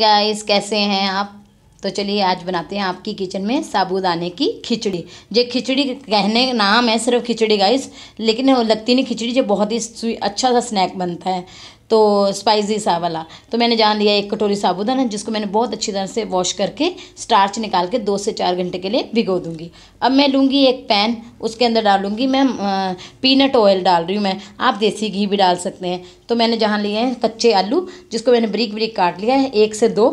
guys कैसे हैं आप तो चलिए आज बनाते हैं आपकी किचन में साबूदाने की खिचड़ी जो खिचड़ी कहने का नाम है सिर्फ खिचड़ी गाइस लेकिन लगती नहीं खिचड़ी जो बहुत ही अच्छा सा स्नैक बनता है तो स्पाइसी सा वाला तो मैंने जान लिया एक कटोरी साबुदाना जिसको मैंने बहुत अच्छी तरह से वॉश करके स्टार्च निकाल के दो से चार घंटे के लिए भिगो दूंगी अब मैं लूँगी एक पैन उसके अंदर डालूँगी मैं पीनट ऑयल डाल रही हूँ मैं आप देसी घी भी डाल सकते हैं तो मैंने जहाँ लिए हैं कच्चे आलू जिसको मैंने ब्रिक ब्रिक काट लिया है एक से दो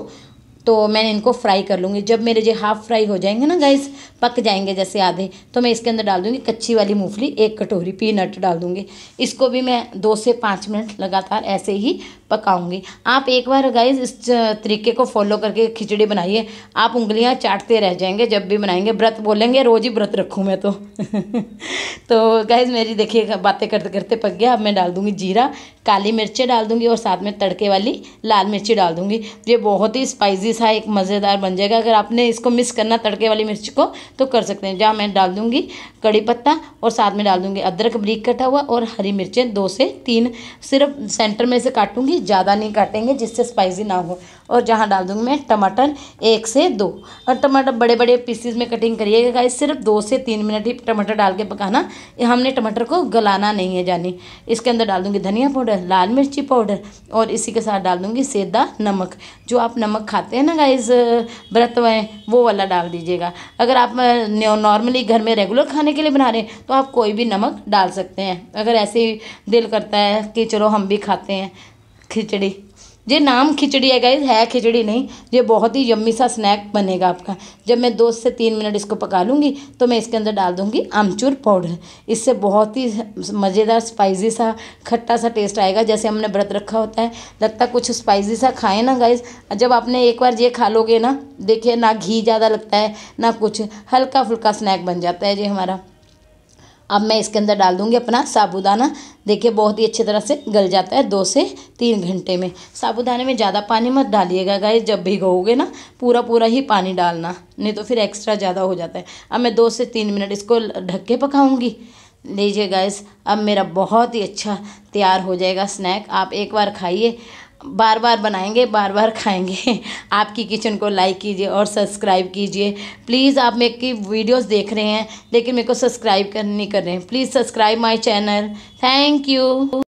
तो मैंने इनको फ्राई कर लूँगी जब मेरे जो हाफ़ फ्राई हो जाएंगे ना गैस पक जाएंगे जैसे आधे तो मैं इसके अंदर डाल दूँगी कच्ची वाली मूंगफली एक कटोरी पीनट डाल दूँगी इसको भी मैं दो से पाँच मिनट लगातार ऐसे ही पकाऊँगी आप एक बार गैस इस तरीके को फॉलो करके खिचड़ी बनाइए आप उंगलियाँ चाटते रह जाएंगे जब भी बनाएंगे व्रत बोलेंगे रोज़ ही व्रत रखूँ मैं तो तो गैस मेरी देखिए बातें करते करते पक गया अब मैं डाल दूँगी जीरा काली मिर्चें डाल दूँगी और साथ में तड़के वाली लाल मिर्ची डाल दूँगी ये बहुत ही स्पाइसी सा एक मज़ेदार बन जाएगा अगर आपने इसको मिक्स करना तड़के वाली मिर्च को तो कर सकते हैं जहाँ मैं डाल दूँगी कड़ी पत्ता और साथ में डाल दूँगी अदरक ब्रीक कटा हुआ और हरी मिर्चें दो से तीन सिर्फ सेंटर में से काटूँगी ज़्यादा नहीं काटेंगे जिससे स्पाइसी ना हो और जहाँ डाल दूँगी मैं टमाटर एक से दो और टमाटर बड़े बड़े पीसीज में कटिंग करिएगा गाइस सिर्फ दो से तीन मिनट ही टमाटर डाल के पकाना हमने टमाटर को गलाना नहीं है जानी इसके अंदर डाल दूँगी धनिया पाउडर लाल मिर्ची पाउडर और इसी के साथ डाल दूँगी सेदा नमक जो आप नमक खाते हैं ना गाइस व्रत में वो वाला डाल दीजिएगा अगर आप नॉर्मली घर में रेगुलर खाने के लिए बना रहे हैं तो आप कोई भी नमक डाल सकते हैं अगर ऐसे ही दिल करता है कि चलो हम भी खाते हैं खिचड़ी ये नाम खिचड़ी है गाइज है खिचड़ी नहीं ये बहुत ही यम्मी सा स्नैक बनेगा आपका जब मैं दो से तीन मिनट इसको पका लूँगी तो मैं इसके अंदर डाल दूँगी आमचूर पाउडर इससे बहुत ही मज़ेदार स्पाइसी सा खट्टा सा टेस्ट आएगा जैसे हमने व्रत रखा होता है लगता कुछ स्पाइसी सा खाएँ ना गाइज जब आपने एक बार ये खा लोगे ना देखिए ना घी ज़्यादा लगता है ना कुछ हल्का फुल्का स्नैक बन जाता है ये हमारा अब मैं इसके अंदर डाल दूँगी अपना साबुदाना देखिए बहुत ही अच्छी तरह से गल जाता है दो से तीन घंटे में साबूदाने में ज़्यादा पानी मत डालिएगा गाय जब भिगोगे ना पूरा पूरा ही पानी डालना नहीं तो फिर एक्स्ट्रा ज़्यादा हो जाता है अब मैं दो से तीन मिनट इसको ढक के पकाऊँगी लीजिए गैस अब मेरा बहुत ही अच्छा तैयार हो जाएगा स्नैक आप एक बार खाइए बार बार बनाएंगे बार बार खाएंगे आपकी किचन को लाइक कीजिए और सब्सक्राइब कीजिए प्लीज़ आप मेरे की वीडियोस देख रहे हैं लेकिन मेरे को सब्सक्राइब कर नहीं कर रहे हैं please subscribe my channel thank you